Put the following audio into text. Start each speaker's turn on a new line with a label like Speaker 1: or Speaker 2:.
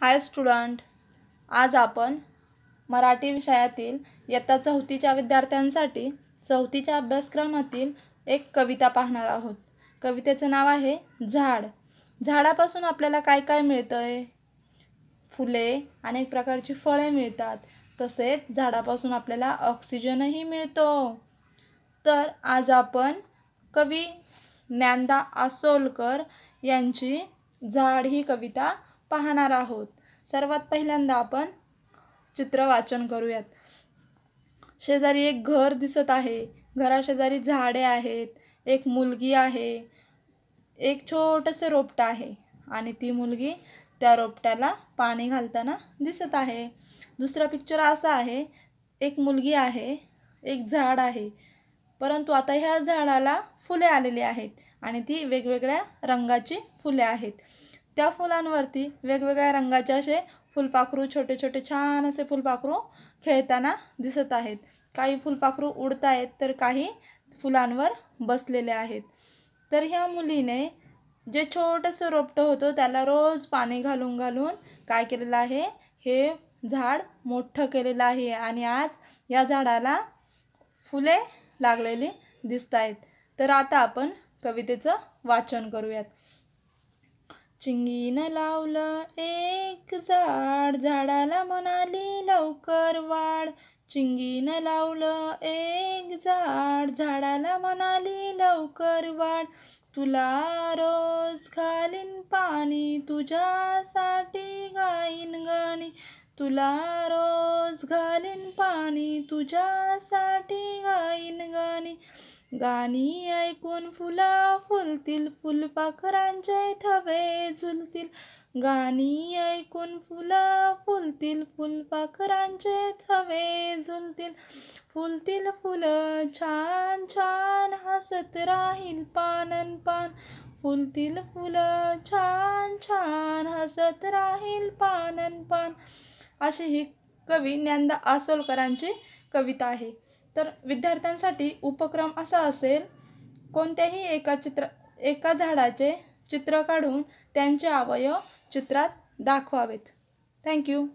Speaker 1: हाय student आज आपण मराठी विषयातील इयत्ता चौथीच्या विद्यार्थ्यांसाठी चौथीच्या अभ्यासक्रमातील एक कविता पाहणार आहोत कवितेचं नाव आहे झाड झाडापासून आपल्याला काय काय मिळतं आहे फुले अनेक प्रकारची फळे मिळतात तसेच झाडापासून आपल्याला ऑक्सिजनही मिळतो तर आज आपण कवी ज्ञानदा आसोलकर यांची झाड ही कविता पाहणार आहोत सर्वात पहिल्यांदा आपण चित्र वाचन करूयात शेजारी एक घर दिसत आहे घराशेजारी झाडे आहेत एक मुलगी आहे एक छोटंसं रोपटं आहे आणि ती मुलगी त्या रोपट्याला पाणी घालताना दिसत आहे दुसरा पिक्चर असा आहे एक मुलगी आहे एक झाड आहे परंतु आता ह्या झाडाला फुले आलेली आहेत आणि ती वेगवेगळ्या रंगाची फुले आहेत त्या फुलांवरती वेगवेगळ्या रंगाचे असे फुलपाखरू छोटे छोटे छान असे फुलपाखरू खेळताना दिसत आहेत काही फुलपाखरू उडत आहेत तर काही फुलांवर बसलेले आहेत तर ह्या मुलीने जे छोटंसं रोपटं होतं त्याला रोज पाणी घालून घालून काय केलेलं आहे हे झाड मोठं केलेलं आहे आणि आज या झाडाला फुले लागलेली दिसत आहेत तर आता आपण कवितेचं वाचन करूयात चिंगीनं लावलं एक झाड झाडाला म्हणाली लवकर वाढ चिंगीनं लावलं एक झाड झाडाला म्हणाली लवकर वाढ तुला रोज घालीन पाणी तुझ्यासाठी गाईन गाणी तुला रोज घालीन पाणी तुझ्यासाठी गाईन गाणी गाणी ऐकून फुला फुलतील फुलपाखरांचे थवे झुलतील गाणी ऐकून फुला फुलतील फुलपाखरांचे थवे झुलतील फुलतील फुलं छान छान हसत राहील पानन पान फुलतील फुलं छान छान हसत राहील पानन पान अशी ही कवी ज्ञानदा आसोलकरांची कविता आहे तर विद्यार्थ्यांसाठी उपक्रम असा असेल कोणत्याही एका चित्र एका झाडाचे चित्र काढून त्यांचे अवयव चित्रात दाखवावेत थँक्यू